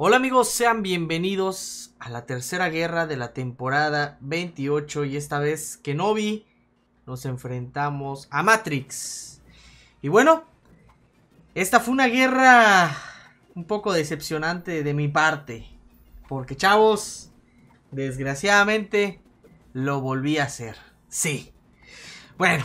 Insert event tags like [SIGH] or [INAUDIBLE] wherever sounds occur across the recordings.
Hola amigos, sean bienvenidos a la tercera guerra de la temporada 28 y esta vez Kenobi nos enfrentamos a Matrix. Y bueno, esta fue una guerra un poco decepcionante de mi parte, porque chavos, desgraciadamente lo volví a hacer. Sí. Bueno,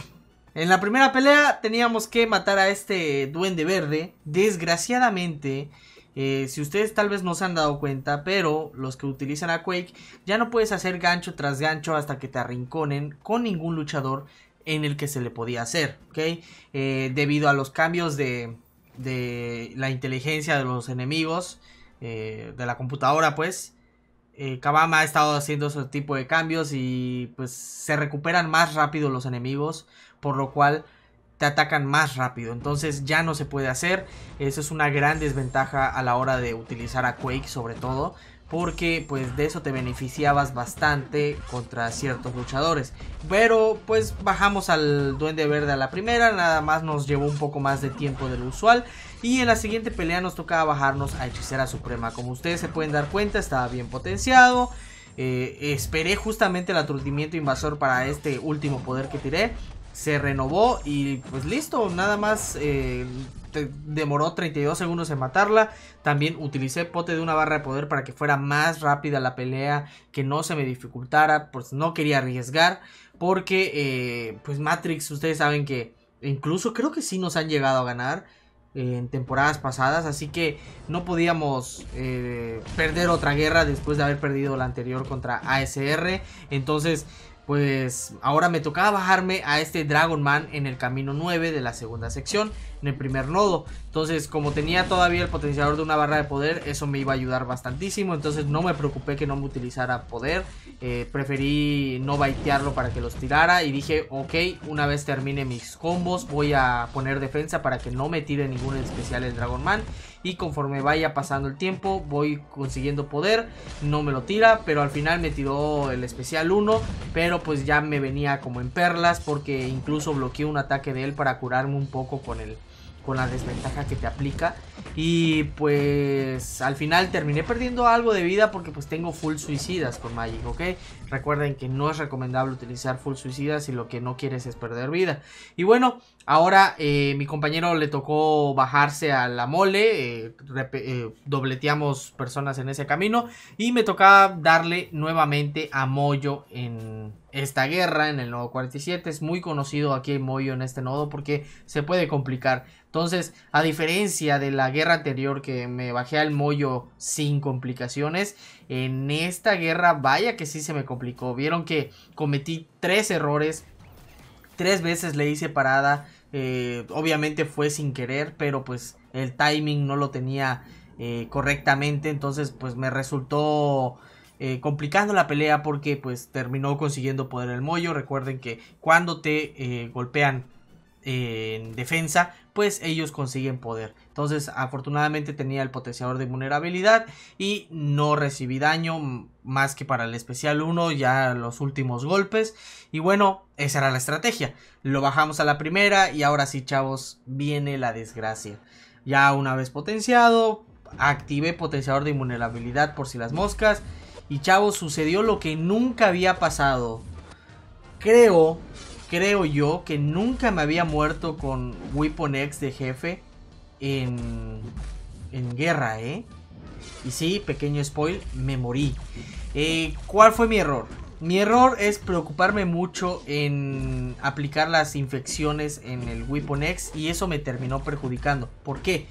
en la primera pelea teníamos que matar a este duende verde, desgraciadamente eh, si ustedes tal vez no se han dado cuenta, pero los que utilizan a Quake ya no puedes hacer gancho tras gancho hasta que te arrinconen con ningún luchador en el que se le podía hacer, ¿ok? Eh, debido a los cambios de, la inteligencia de los enemigos, eh, de la computadora, pues, eh, Kabama ha estado haciendo ese tipo de cambios y pues se recuperan más rápido los enemigos, por lo cual te atacan más rápido. Entonces ya no se puede hacer. Eso es una gran desventaja a la hora de utilizar a Quake sobre todo. Porque pues de eso te beneficiabas bastante contra ciertos luchadores. Pero pues bajamos al Duende Verde a la primera. Nada más nos llevó un poco más de tiempo del usual. Y en la siguiente pelea nos tocaba bajarnos a Hechicera Suprema. Como ustedes se pueden dar cuenta estaba bien potenciado. Eh, esperé justamente el aturdimiento invasor para este último poder que tiré se renovó y pues listo, nada más eh, demoró 32 segundos en matarla. También utilicé pote de una barra de poder para que fuera más rápida la pelea, que no se me dificultara, pues no quería arriesgar, porque eh, pues Matrix, ustedes saben que incluso creo que sí nos han llegado a ganar eh, en temporadas pasadas, así que no podíamos perder otra guerra después de haber perdido la anterior contra ASR, entonces pues ahora me tocaba bajarme a este Dragon Man en el camino 9 de la segunda sección en el primer nodo. Entonces, como tenía todavía el potenciador de una barra de poder, eso me iba a ayudar bastantísimo. Entonces, no me preocupé que no me utilizara poder. Eh, preferí no baitearlo para que los tirara. Y dije, ok, una vez termine mis combos, voy a poner defensa para que no me tire ningún especial el Dragon Man. Y conforme vaya pasando el tiempo, voy consiguiendo poder. No me lo tira, pero al final me tiró el especial 1. Pero pues ya me venía como en perlas porque incluso bloqueé un ataque de él para curarme un poco con el con la desventaja que te aplica. Y pues al final terminé perdiendo algo de vida porque pues tengo full suicidas con Magic, ¿ok? Recuerden que no es recomendable utilizar full suicidas si lo que no quieres es perder vida. Y bueno, Ahora eh, mi compañero le tocó bajarse a la mole, eh, eh, dobleteamos personas en ese camino y me tocaba darle nuevamente a Moyo en esta guerra, en el nodo 47. Es muy conocido aquí Moyo en este nodo porque se puede complicar. Entonces, a diferencia de la guerra anterior que me bajé al Moyo sin complicaciones, en esta guerra vaya que sí se me complicó. Vieron que cometí tres errores Tres veces le hice parada. Eh, obviamente fue sin querer, pero pues el timing no lo tenía eh, correctamente. Entonces pues me resultó eh, complicando la pelea porque pues terminó consiguiendo poder el mollo. Recuerden que cuando te golpean en defensa pues ellos consiguen poder. Entonces, afortunadamente tenía el potenciador de vulnerabilidad y no recibí daño más que para el especial 1, ya los últimos golpes. Y bueno, esa era la estrategia. Lo bajamos a la primera y ahora sí, chavos, viene la desgracia. Ya una vez potenciado, activé potenciador de vulnerabilidad por si las moscas. Y chavos, sucedió lo que nunca había pasado. Creo creo yo que nunca me había muerto con Weapon X de jefe en, en guerra, ¿eh? Y sí, pequeño spoil, me morí. Eh, ¿Cuál fue mi error? Mi error es preocuparme mucho en aplicar las infecciones en el Weapon X y eso me terminó perjudicando. ¿Por qué?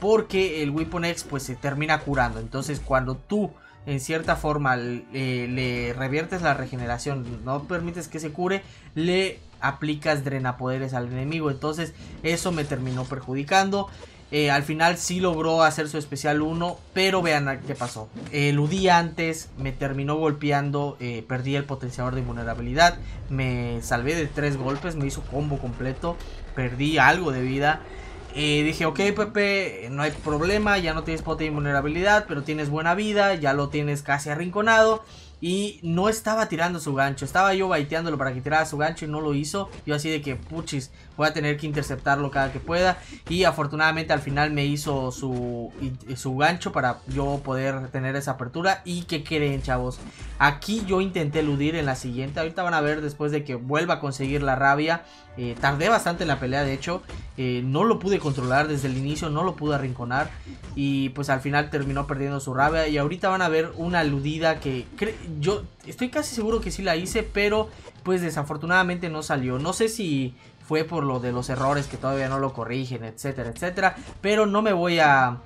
Porque el Weapon X pues se termina curando. Entonces cuando tú en cierta forma le reviertes la regeneración, no permites que se cure, le aplicas drenapoderes al enemigo. Entonces eso me terminó perjudicando. Eh, al final sí logró hacer su especial 1, pero vean qué pasó. eludí antes, me terminó golpeando, eh, perdí el potenciador de invulnerabilidad, me salvé de tres golpes, me hizo combo completo, perdí algo de vida. Y dije, ok Pepe, no hay problema, ya no tienes pote de invulnerabilidad, pero tienes buena vida, ya lo tienes casi arrinconado. Y no estaba tirando su gancho, estaba yo baiteándolo para que tirara su gancho y no lo hizo. Yo así de que, puchis, Voy a tener que interceptarlo cada que pueda. Y afortunadamente al final me hizo su, su gancho para yo poder tener esa apertura. Y que creen, chavos. Aquí yo intenté eludir en la siguiente. Ahorita van a ver después de que vuelva a conseguir la rabia. Eh, tardé bastante en la pelea, de hecho. Eh, no lo pude controlar desde el inicio, no lo pude arrinconar. Y pues al final terminó perdiendo su rabia. Y ahorita van a ver una aludida que yo estoy casi seguro que sí la hice, pero pues desafortunadamente no salió. No sé si fue por lo de los errores que todavía no lo corrigen, etcétera, etcétera. Pero no me voy a...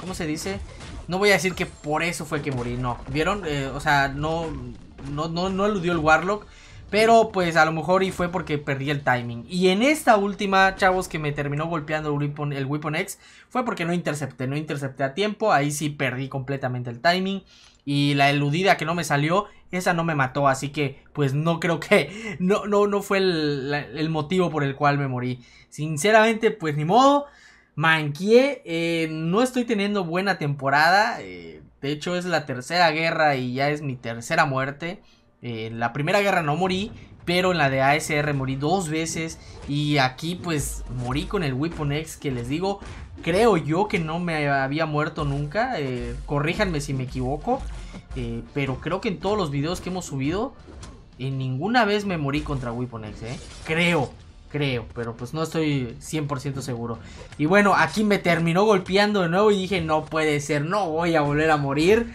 ¿Cómo se dice? No voy a decir que por eso fue que morí, no. ¿Vieron? Eh, o sea, no, no, no, eludió el Warlock. Pero pues a lo mejor y fue porque perdí el timing. Y en esta última, chavos, que me terminó golpeando el el Weapon X, fue porque no intercepté, no intercepté a tiempo. Ahí sí perdí completamente el timing. Y la eludida que no me salió, esa no me mató, así que pues no creo que, [LAUGHS] no, no, no fue el, motivo por el cual me morí. Sinceramente, pues ni modo, manqué, eh, no estoy teniendo buena temporada, eh, de hecho es la tercera guerra y ya es mi tercera muerte. Eh, en la primera guerra no morí, pero en la de ASR morí dos veces. Y aquí pues morí con el Weapon X que les digo, creo yo que no me había muerto nunca. Eh, corríjanme si me equivoco. Eh, pero creo que en todos los videos que hemos subido, en ninguna vez me morí contra Weapon X, Creo, creo, pero pues no estoy 100% seguro. Y bueno, aquí me terminó golpeando de nuevo y dije, no puede ser, no voy a volver a morir.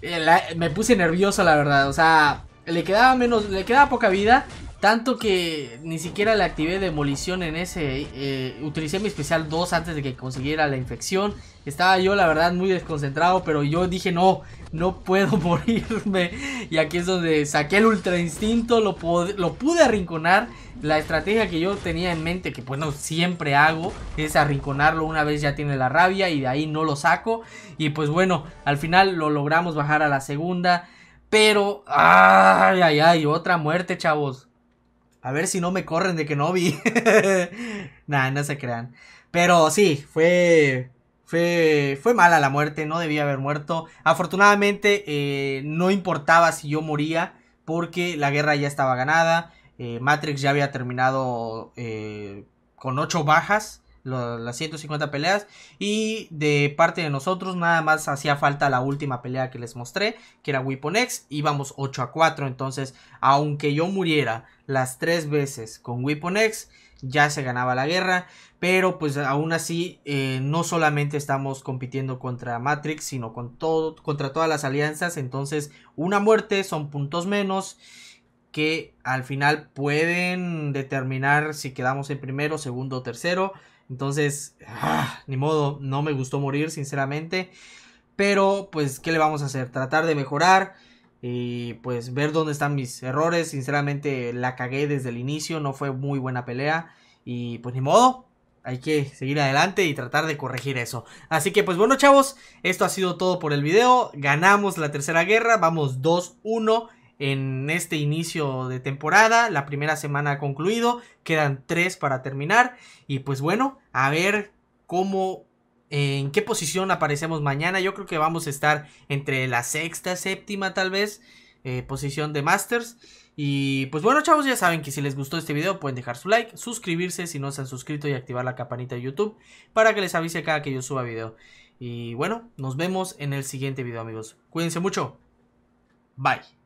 Eh, me puse nervioso, la verdad. O sea, le quedaba menos, le quedaba poca vida tanto que ni siquiera le activé demolición en ese. Eh, utilicé mi especial 2 antes de que consiguiera la infección. Estaba yo, la verdad, muy desconcentrado. Pero yo dije, no, no puedo [LAUGHS] morirme. Y aquí es donde saqué el ultra instinto. Lo, lo pude arrinconar. La estrategia que yo tenía en mente, que bueno, siempre hago, es arrinconarlo una vez ya tiene la rabia. Y de ahí no lo saco. Y pues bueno, al final lo logramos bajar a la segunda. Pero, ay, ay, ay, otra muerte, chavos. A ver si no me corren de que no vi. [LAUGHS] nah, no se crean. Pero sí, fue. Fue, fue mala la muerte, no debía haber muerto. Afortunadamente, eh, no importaba si yo moría, porque la guerra ya estaba ganada. Eh, Matrix ya había terminado eh, con ocho bajas las 150 peleas. Y de parte de nosotros, nada más hacía falta la última pelea que les mostré, que era Weapon X. Íbamos 8 a 4. Entonces, aunque yo muriera las 3 veces con Weapon X, ya se ganaba la guerra. Pero pues aún así, eh, no solamente estamos compitiendo contra Matrix, sino con todo, contra todas las alianzas. Entonces, una muerte son puntos menos que al final pueden determinar si quedamos en primero, segundo o tercero. Entonces, ah, ni modo, no me gustó morir, sinceramente. Pero, pues, ¿qué le vamos a hacer? Tratar de mejorar y pues ver dónde están mis errores. Sinceramente, la cagué desde el inicio, no fue muy buena pelea. Y pues ni modo, hay que seguir adelante y tratar de corregir eso. Así que pues bueno chavos, esto ha sido todo por el video. Ganamos la tercera guerra, vamos 2-1 en este inicio de temporada. La primera semana ha concluido, quedan tres para terminar. Y pues bueno, a ver cómo, en qué posición aparecemos mañana. Yo creo que vamos a estar entre la sexta, séptima tal vez, eh, posición de Masters. Y pues bueno chavos, ya saben que si les gustó este video pueden dejar su like, suscribirse si no se han suscrito y activar la campanita de YouTube para que les avise cada que yo suba video. Y bueno, nos vemos en el siguiente video amigos. Cuídense mucho. Bye.